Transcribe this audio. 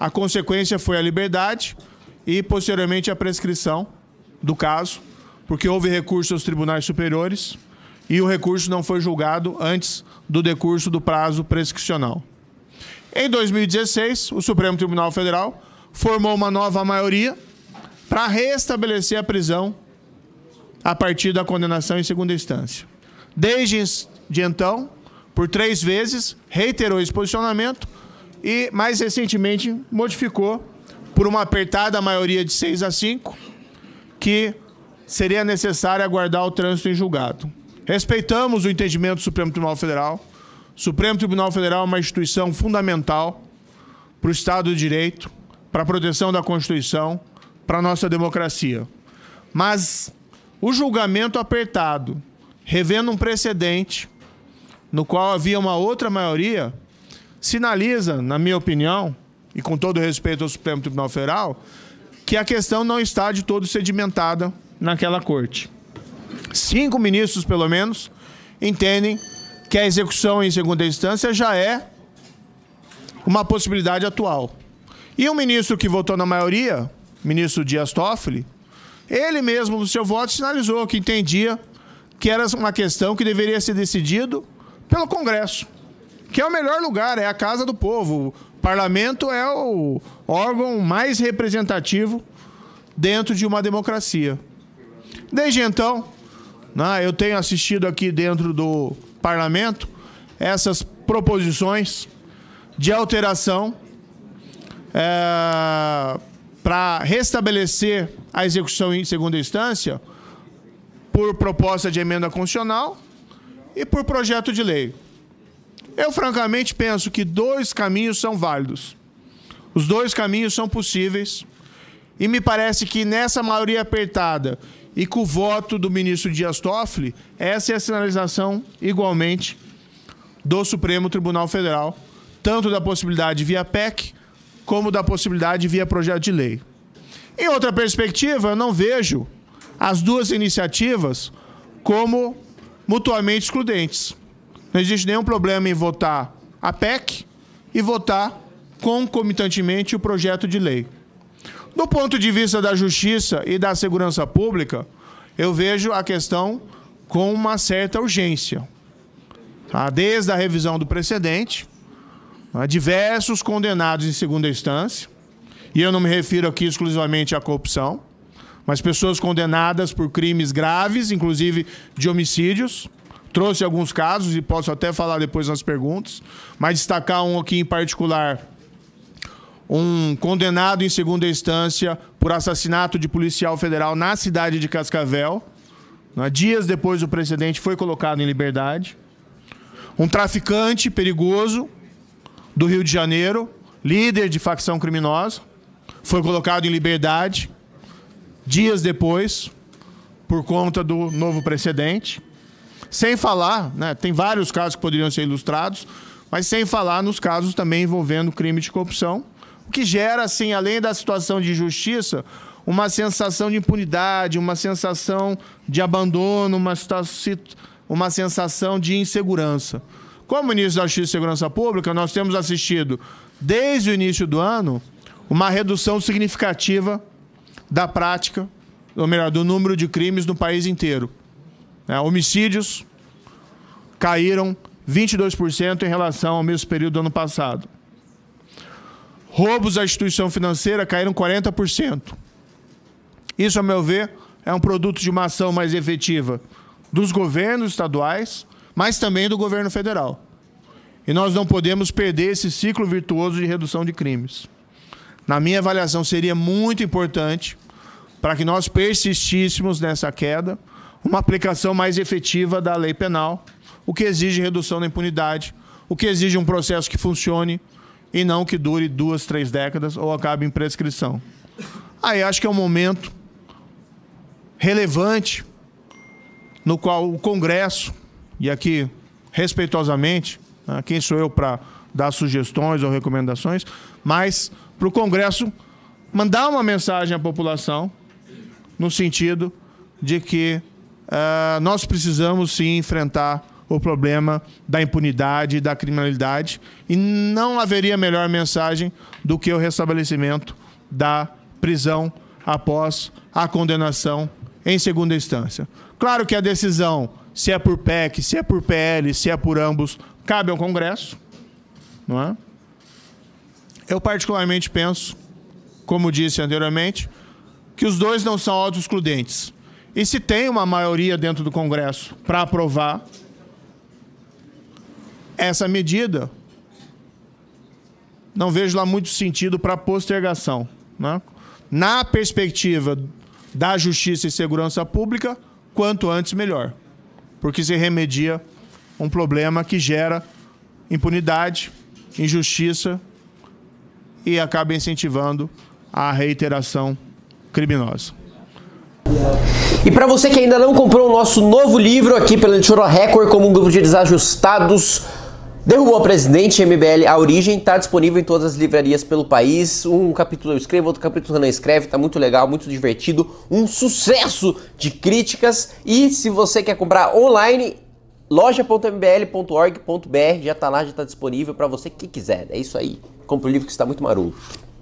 A consequência foi a liberdade e, posteriormente, a prescrição do caso, porque houve recurso aos tribunais superiores e o recurso não foi julgado antes do decurso do prazo prescricional. Em 2016, o Supremo Tribunal Federal formou uma nova maioria para restabelecer a prisão a partir da condenação em segunda instância. Desde de então, por três vezes, reiterou esse posicionamento e mais recentemente modificou por uma apertada maioria de 6 a 5 que seria necessário aguardar o trânsito em julgado. Respeitamos o entendimento do Supremo Tribunal Federal. O Supremo Tribunal Federal é uma instituição fundamental para o Estado de Direito, para a proteção da Constituição, para a nossa democracia. Mas o julgamento apertado, revendo um precedente no qual havia uma outra maioria, sinaliza, na minha opinião, e com todo respeito ao Supremo Tribunal Federal, que a questão não está de todo sedimentada naquela corte. Cinco ministros, pelo menos, entendem que a execução em segunda instância já é uma possibilidade atual. E o ministro que votou na maioria, ministro Dias Toffoli, ele mesmo no seu voto sinalizou que entendia que era uma questão que deveria ser decidido pelo Congresso que é o melhor lugar, é a casa do povo. O parlamento é o órgão mais representativo dentro de uma democracia. Desde então, né, eu tenho assistido aqui dentro do parlamento essas proposições de alteração é, eh, para restabelecer a execução em segunda instância por proposta de emenda constitucional e por projeto de lei. Eu, francamente, penso que dois caminhos são válidos. Os dois caminhos são possíveis. E me parece que nessa maioria apertada e com o voto do ministro Dias Toffoli, essa é a sinalização, igualmente, do Supremo Tribunal Federal, tanto da possibilidade via PEC, como da possibilidade via projeto de lei. Em outra perspectiva, eu não vejo as duas iniciativas como mutuamente excludentes. Não existe nenhum problema em votar a PEC e votar concomitantemente o projeto de lei. Do ponto de vista da justiça e da segurança pública, eu vejo a questão com uma certa urgência. Tá? Desde a revisão do precedente, né, diversos condenados em segunda instância, e eu não me refiro aqui exclusivamente à corrupção, mas pessoas condenadas por crimes graves, inclusive de homicídios, trouxe alguns casos e posso até falar depois nas perguntas, mas destacar um aqui em particular. Um condenado em segunda instância por assassinato de policial federal na cidade de Cascavel. Né, dias depois do precedente, foi colocado em liberdade. Um traficante perigoso do Rio de Janeiro, líder de facção criminosa, foi colocado em liberdade dias depois por conta do novo precedente. Sem falar, né, tem vários casos que poderiam ser ilustrados, mas sem falar nos casos também envolvendo crime de corrupção, o que gera, assim, além da situação de injustiça, uma sensação de impunidade, uma sensação de abandono, uma, uma sensação de insegurança. Como ministro da Justiça e Segurança Pública, nós temos assistido, desde o início do ano, uma redução significativa da prática, ou melhor, do número de crimes no país inteiro. Né? Homicídios caíram 22% em relação ao mesmo período do ano passado. Roubos à instituição financeira caíram 40%. Isso, a meu ver, é um produto de uma ação mais efetiva dos governos estaduais, mas também do governo federal. E nós não podemos perder esse ciclo virtuoso de redução de crimes. Na minha avaliação, seria muito importante para que nós persistíssemos nessa queda uma aplicação mais efetiva da lei penal, o que exige redução da impunidade, o que exige um processo que funcione e não que dure duas, três décadas ou acabe em prescrição. Aí acho que é um momento relevante no qual o Congresso, e aqui respeitosamente, né, quem sou eu para dar sugestões ou recomendações, mas para o Congresso mandar uma mensagem à população no sentido de que ah, nós precisamos sim enfrentar o problema da impunidade e da criminalidade. E não haveria melhor mensagem do que o restabelecimento da prisão após a condenação em segunda instância. Claro que a decisão, se é por PEC, se é por PL, se é por ambos, cabe ao Congresso, não é? Eu particularmente penso, como disse anteriormente, que os dois não são auto-excludentes. E se tem uma maioria dentro do Congresso para aprovar essa medida, não vejo lá muito sentido para postergação. Né? Na perspectiva da justiça e segurança pública, quanto antes melhor, porque se remedia um problema que gera impunidade, injustiça e acaba incentivando a reiteração criminosa. E para você que ainda não comprou o nosso novo livro aqui pela Editora Record, como um grupo de desajustados, Derrubou a Presidente, MBL, a origem, está disponível em todas as livrarias pelo país. Um capítulo eu escrevo, outro capítulo não escreve, tá muito legal, muito divertido, um sucesso de críticas. E se você quer comprar online, loja.mbl.org.br já está lá, já está disponível para você que quiser. É isso aí. Compre o livro que está muito maroto.